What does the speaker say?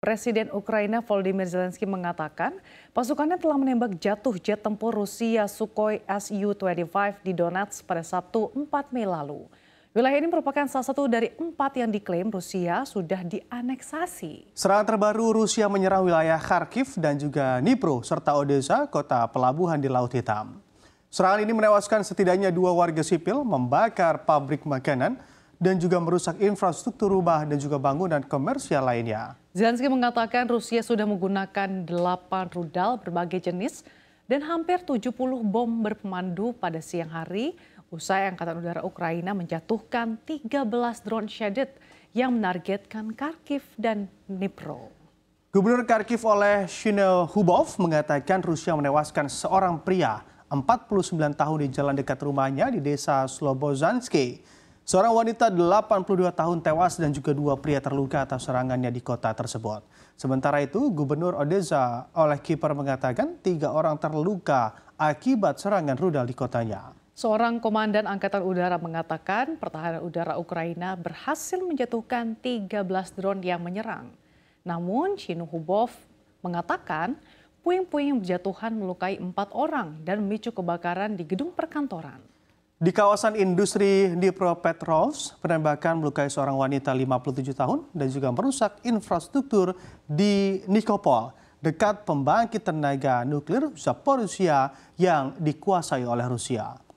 Presiden Ukraina Volodymyr Zelensky mengatakan pasukannya telah menembak jatuh jet tempur Rusia Sukhoi Su-25 di Donetsk pada Sabtu 4 Mei lalu. Wilayah ini merupakan salah satu dari empat yang diklaim Rusia sudah dianeksasi. Serangan terbaru Rusia menyerang wilayah Kharkiv dan juga Dnipro serta Odessa, kota pelabuhan di Laut Hitam. Serangan ini menewaskan setidaknya dua warga sipil, membakar pabrik makanan, dan juga merusak infrastruktur rumah dan juga bangunan komersial lainnya. Zelensky mengatakan Rusia sudah menggunakan 8 rudal berbagai jenis dan hampir 70 bom berpemandu pada siang hari usai Angkatan Udara Ukraina menjatuhkan 13 drone Shahed yang menargetkan Kharkiv dan Dnipro. Gubernur Kharkiv oleh Shinel Hubov mengatakan Rusia menewaskan seorang pria 49 tahun di jalan dekat rumahnya di desa Slobozansky. Seorang wanita 82 tahun tewas dan juga dua pria terluka atas serangannya di kota tersebut. Sementara itu, Gubernur Odessa oleh kiper mengatakan tiga orang terluka akibat serangan rudal di kotanya. Seorang komandan Angkatan Udara mengatakan pertahanan udara Ukraina berhasil menjatuhkan 13 drone yang menyerang. Namun, Hubov mengatakan puing-puing berjatuhan melukai empat orang dan memicu kebakaran di gedung perkantoran. Di kawasan industri di Propetrovs, penembakan melukai seorang wanita 57 tahun dan juga merusak infrastruktur di Nikopol, dekat pembangkit tenaga nuklir Zaporizhia yang dikuasai oleh Rusia.